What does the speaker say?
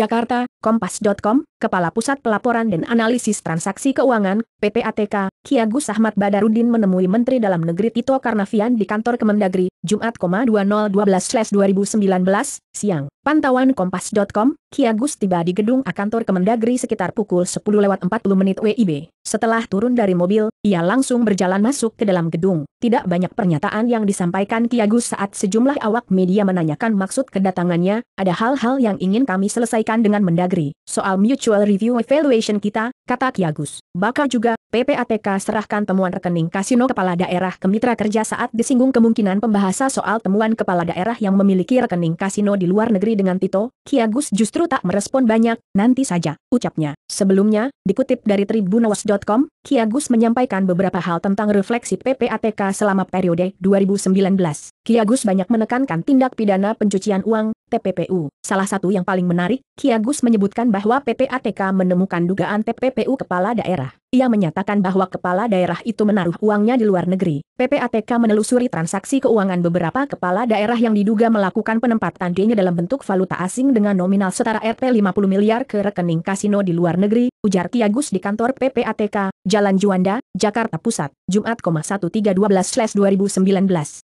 Jakarta, Kompas.com, Kepala Pusat Pelaporan dan Analisis Transaksi Keuangan, PPATK, Ki Agus Ahmad Badarudin menemui Menteri Dalam Negeri Tito Karnavian di kantor Kemendagri, Jumat, 2012-2019, siang. Pantauan Kompas.com, Ki Agus tiba di gedung A kantor Kemendagri sekitar pukul 10.40 menit WIB. Setelah turun dari mobil, ia langsung berjalan masuk ke dalam gedung. Tidak banyak pernyataan yang disampaikan Ki Agus saat sejumlah awak media menanyakan maksud kedatangannya, ada hal-hal yang ingin kami selesaikan dengan Mendagri. Soal mutual review evaluation kita, kata Kiagus. Bakal juga, PPATK serahkan temuan rekening kasino kepala daerah ke mitra kerja saat disinggung kemungkinan pembahasa soal temuan kepala daerah yang memiliki rekening kasino di luar negeri dengan Tito, Kiagus justru tak merespon banyak, nanti saja, ucapnya. Sebelumnya, dikutip dari tribunawas.com, Kiagus menyampaikan beberapa hal tentang refleksi PPATK selama periode 2019. Kiagus banyak menekankan tindak pidana pencucian uang, TPPU. Salah satu yang paling menarik, Kiagus menyebutkan bahwa PPATK menemukan dugaan TPPU kepala daerah. Ia menyatakan bahwa kepala daerah itu menaruh uangnya di luar negeri. PPATK menelusuri transaksi keuangan beberapa kepala daerah yang diduga melakukan penempatan dinya dalam bentuk valuta asing dengan nominal setara Rp 50 miliar ke rekening kasino di luar negeri, ujar Kiagus di kantor PPATK, Jalan Juanda, Jakarta Pusat, Jumat 1312-2019.